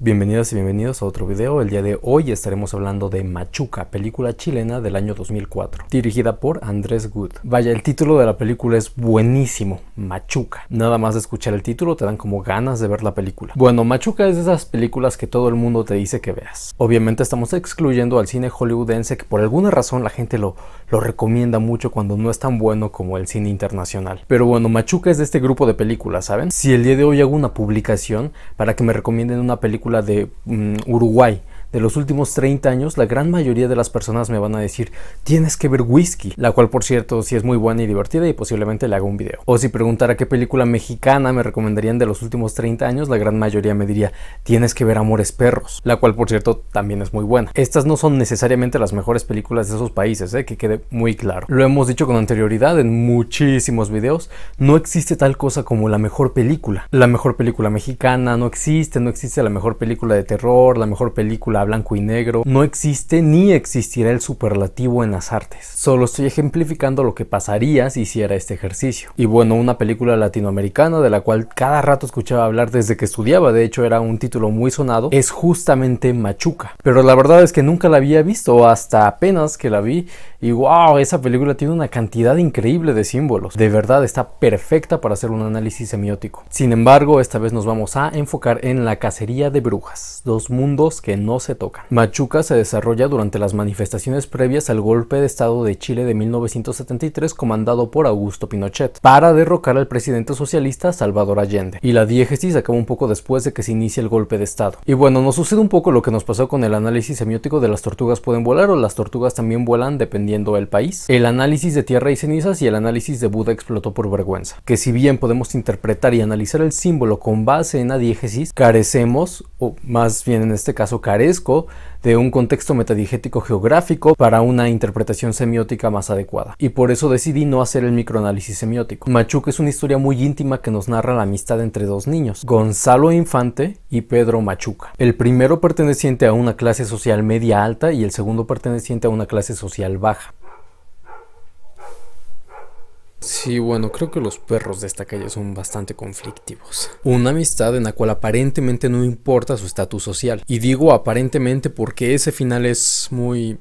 Bienvenidas y bienvenidos a otro video. El día de hoy estaremos hablando de Machuca, película chilena del año 2004, dirigida por Andrés Good. Vaya, el título de la película es buenísimo, Machuca. Nada más de escuchar el título te dan como ganas de ver la película. Bueno, Machuca es de esas películas que todo el mundo te dice que veas. Obviamente estamos excluyendo al cine hollywoodense que por alguna razón la gente lo, lo recomienda mucho cuando no es tan bueno como el cine internacional. Pero bueno, Machuca es de este grupo de películas, ¿saben? Si el día de hoy hago una publicación para que me recomienden una película de mm, Uruguay de los últimos 30 años, la gran mayoría de las personas me van a decir, tienes que ver Whisky, la cual por cierto sí es muy buena y divertida y posiblemente le haga un video. O si preguntara qué película mexicana me recomendarían de los últimos 30 años, la gran mayoría me diría, tienes que ver Amores Perros, la cual por cierto también es muy buena. Estas no son necesariamente las mejores películas de esos países, ¿eh? que quede muy claro. Lo hemos dicho con anterioridad en muchísimos videos, no existe tal cosa como la mejor película. La mejor película mexicana no existe, no existe la mejor película de terror, la mejor película blanco y negro, no existe ni existirá el superlativo en las artes. Solo estoy ejemplificando lo que pasaría si hiciera este ejercicio. Y bueno, una película latinoamericana de la cual cada rato escuchaba hablar desde que estudiaba, de hecho era un título muy sonado, es justamente Machuca. Pero la verdad es que nunca la había visto hasta apenas que la vi y wow, esa película tiene una cantidad increíble de símbolos. De verdad está perfecta para hacer un análisis semiótico. Sin embargo, esta vez nos vamos a enfocar en la cacería de brujas, dos mundos que no se se Machuca se desarrolla durante las manifestaciones previas al golpe de Estado de Chile de 1973 comandado por Augusto Pinochet, para derrocar al presidente socialista Salvador Allende. Y la diégesis acaba un poco después de que se inicie el golpe de Estado. Y bueno, nos sucede un poco lo que nos pasó con el análisis semiótico de las tortugas pueden volar o las tortugas también vuelan dependiendo del país, el análisis de tierra y cenizas y el análisis de Buda explotó por vergüenza. Que si bien podemos interpretar y analizar el símbolo con base en la diégesis, carecemos, o más bien en este caso carece de un contexto metadigético geográfico para una interpretación semiótica más adecuada. Y por eso decidí no hacer el microanálisis semiótico. Machuca es una historia muy íntima que nos narra la amistad entre dos niños, Gonzalo Infante y Pedro Machuca. El primero perteneciente a una clase social media alta y el segundo perteneciente a una clase social baja. Sí, bueno, creo que los perros de esta calle son bastante conflictivos. Una amistad en la cual aparentemente no importa su estatus social. Y digo aparentemente porque ese final es muy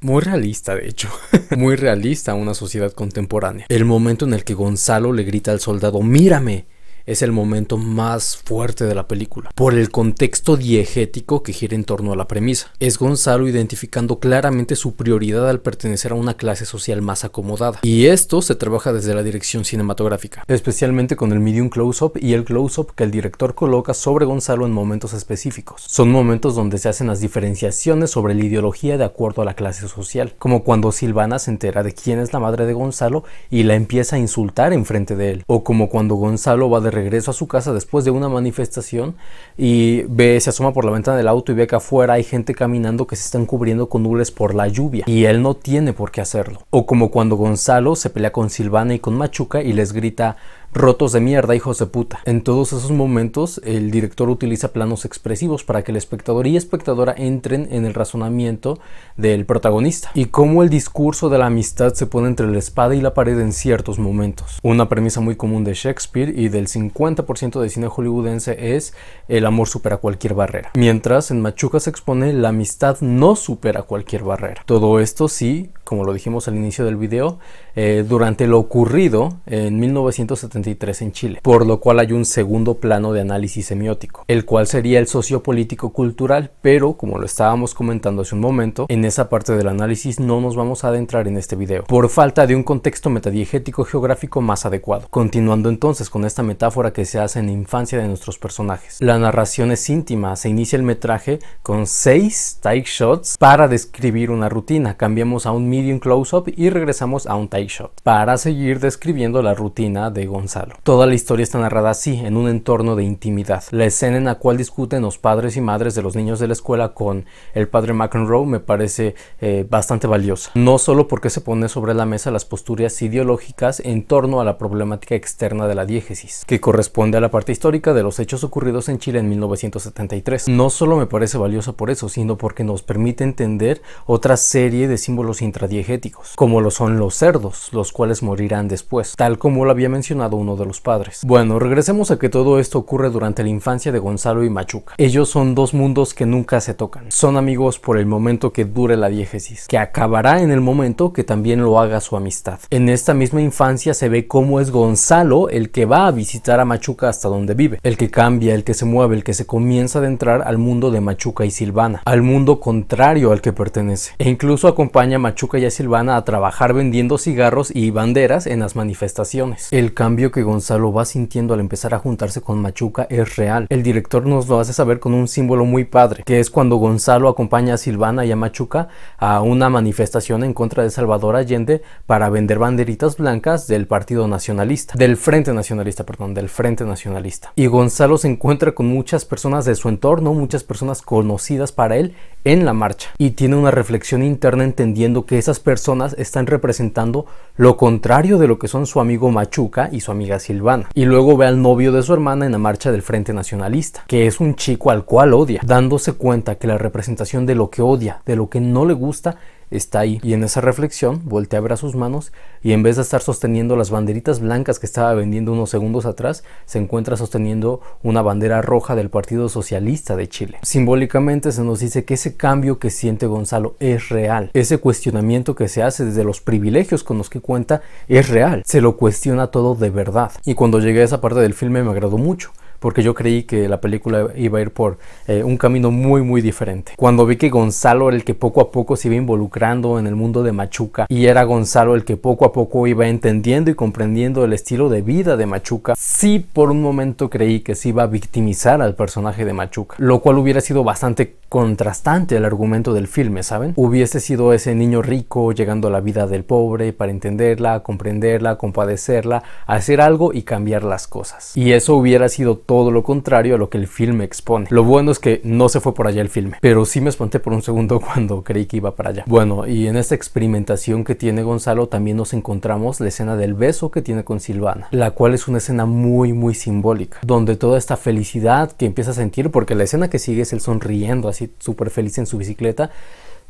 muy realista, de hecho. muy realista a una sociedad contemporánea. El momento en el que Gonzalo le grita al soldado, mírame es el momento más fuerte de la película, por el contexto diegético que gira en torno a la premisa. Es Gonzalo identificando claramente su prioridad al pertenecer a una clase social más acomodada, y esto se trabaja desde la dirección cinematográfica, especialmente con el medium close-up y el close-up que el director coloca sobre Gonzalo en momentos específicos. Son momentos donde se hacen las diferenciaciones sobre la ideología de acuerdo a la clase social, como cuando Silvana se entera de quién es la madre de Gonzalo y la empieza a insultar en frente de él, o como cuando Gonzalo va de regreso a su casa después de una manifestación y ve, se asoma por la ventana del auto y ve que afuera hay gente caminando que se están cubriendo con nubes por la lluvia y él no tiene por qué hacerlo. O como cuando Gonzalo se pelea con Silvana y con Machuca y les grita rotos de mierda, hijos de puta. En todos esos momentos, el director utiliza planos expresivos para que el espectador y espectadora entren en el razonamiento del protagonista y cómo el discurso de la amistad se pone entre la espada y la pared en ciertos momentos. Una premisa muy común de Shakespeare y del 50% de cine hollywoodense es el amor supera cualquier barrera. Mientras en Machuca se expone la amistad no supera cualquier barrera. Todo esto sí como lo dijimos al inicio del video, eh, durante lo ocurrido en 1973 en Chile, por lo cual hay un segundo plano de análisis semiótico, el cual sería el sociopolítico cultural, pero como lo estábamos comentando hace un momento, en esa parte del análisis no nos vamos a adentrar en este video, por falta de un contexto metadiegético geográfico más adecuado. Continuando entonces con esta metáfora que se hace en la infancia de nuestros personajes. La narración es íntima, se inicia el metraje con seis take shots para describir una rutina, cambiamos a un medium close-up y regresamos a un tight shot para seguir describiendo la rutina de Gonzalo. Toda la historia está narrada así, en un entorno de intimidad. La escena en la cual discuten los padres y madres de los niños de la escuela con el padre McEnroe me parece eh, bastante valiosa. No solo porque se pone sobre la mesa las posturas ideológicas en torno a la problemática externa de la diégesis, que corresponde a la parte histórica de los hechos ocurridos en Chile en 1973. No solo me parece valiosa por eso, sino porque nos permite entender otra serie de símbolos intradicionales diegéticos, como lo son los cerdos, los cuales morirán después, tal como lo había mencionado uno de los padres. Bueno, regresemos a que todo esto ocurre durante la infancia de Gonzalo y Machuca. Ellos son dos mundos que nunca se tocan, son amigos por el momento que dure la diégesis, que acabará en el momento que también lo haga su amistad. En esta misma infancia se ve cómo es Gonzalo el que va a visitar a Machuca hasta donde vive, el que cambia, el que se mueve, el que se comienza a adentrar al mundo de Machuca y Silvana, al mundo contrario al que pertenece, e incluso acompaña a Machuca a Silvana a trabajar vendiendo cigarros y banderas en las manifestaciones. El cambio que Gonzalo va sintiendo al empezar a juntarse con Machuca es real. El director nos lo hace saber con un símbolo muy padre, que es cuando Gonzalo acompaña a Silvana y a Machuca a una manifestación en contra de Salvador Allende para vender banderitas blancas del Partido Nacionalista, del Frente Nacionalista, perdón, del Frente Nacionalista. Y Gonzalo se encuentra con muchas personas de su entorno, muchas personas conocidas para él en la marcha y tiene una reflexión interna entendiendo que es estas personas están representando lo contrario de lo que son su amigo Machuca y su amiga Silvana. Y luego ve al novio de su hermana en la marcha del Frente Nacionalista, que es un chico al cual odia, dándose cuenta que la representación de lo que odia, de lo que no le gusta, está ahí. Y en esa reflexión, voltea a ver a sus manos y en vez de estar sosteniendo las banderitas blancas que estaba vendiendo unos segundos atrás, se encuentra sosteniendo una bandera roja del Partido Socialista de Chile. Simbólicamente se nos dice que ese cambio que siente Gonzalo es real. Ese cuestionamiento que se hace desde los privilegios con los que cuenta es real. Se lo cuestiona todo de verdad. Y cuando llegué a esa parte del filme me agradó mucho porque yo creí que la película iba a ir por eh, un camino muy muy diferente. Cuando vi que Gonzalo era el que poco a poco se iba involucrando en el mundo de Machuca y era Gonzalo el que poco a poco iba entendiendo y comprendiendo el estilo de vida de Machuca, sí por un momento creí que se iba a victimizar al personaje de Machuca, lo cual hubiera sido bastante contrastante al argumento del filme, ¿saben? Hubiese sido ese niño rico llegando a la vida del pobre para entenderla, comprenderla, compadecerla, hacer algo y cambiar las cosas. Y eso hubiera sido todo lo contrario a lo que el filme expone. Lo bueno es que no se fue por allá el filme, pero sí me espanté por un segundo cuando creí que iba para allá. Bueno, y en esta experimentación que tiene Gonzalo también nos encontramos la escena del beso que tiene con Silvana, la cual es una escena muy muy simbólica, donde toda esta felicidad que empieza a sentir, porque la escena que sigue es él sonriendo así súper feliz en su bicicleta,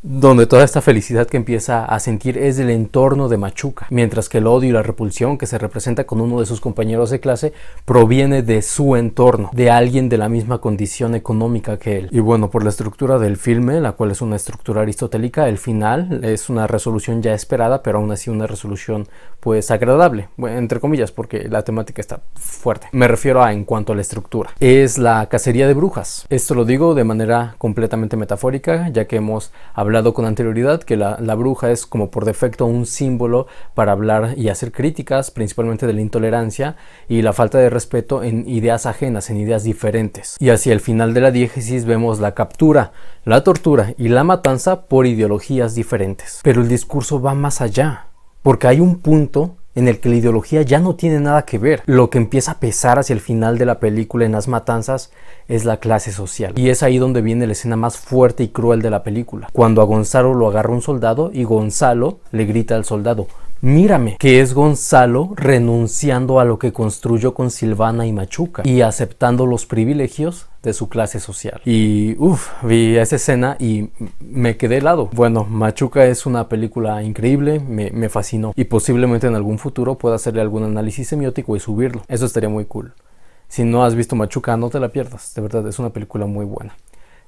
donde toda esta felicidad que empieza a sentir es del entorno de Machuca, mientras que el odio y la repulsión que se representa con uno de sus compañeros de clase proviene de su entorno, de alguien de la misma condición económica que él. Y bueno, por la estructura del filme, la cual es una estructura aristotélica, el final es una resolución ya esperada, pero aún así una resolución pues agradable, entre comillas, porque la temática está fuerte. Me refiero a en cuanto a la estructura. Es la cacería de brujas. Esto lo digo de manera completamente metafórica, ya que hemos hablado hablado con anterioridad que la, bruja es como por defecto un símbolo para hablar y hacer críticas, principalmente de la intolerancia y la falta de respeto en ideas ajenas, en ideas diferentes. Y hacia el final de la diégesis vemos la captura, la tortura y la matanza por ideologías diferentes. Pero el discurso va más allá, porque hay un punto en el que la ideología ya no tiene nada que ver. Lo que empieza a pesar hacia el final de la película en las matanzas es la clase social. Y es ahí donde viene la escena más fuerte y cruel de la película. Cuando a Gonzalo lo agarra un soldado y Gonzalo le grita al soldado, mírame, que es Gonzalo renunciando a lo que construyó con Silvana y Machuca y aceptando los privilegios de su clase social. Y uff, vi esa escena y me quedé helado. Bueno, Machuca es una película increíble, me, fascinó y posiblemente en algún futuro pueda hacerle algún análisis semiótico y subirlo. Eso estaría muy cool. Si no has visto Machuca, no te la pierdas, de verdad es una película muy buena.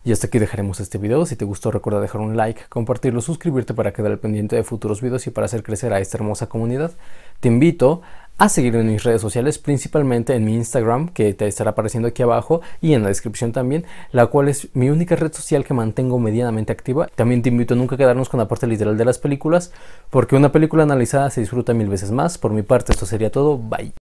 Y hasta aquí dejaremos este video, si te gustó recuerda dejar un like, compartirlo, suscribirte para quedar al pendiente de futuros videos y para hacer crecer a esta hermosa comunidad. Te invito a seguir en mis redes sociales, principalmente en mi Instagram, que te estará apareciendo aquí abajo y en la descripción también, la cual es mi única red social que mantengo medianamente activa. También te invito a nunca quedarnos con la parte literal de las películas, porque una película analizada se disfruta mil veces más. Por mi parte, esto sería todo. Bye.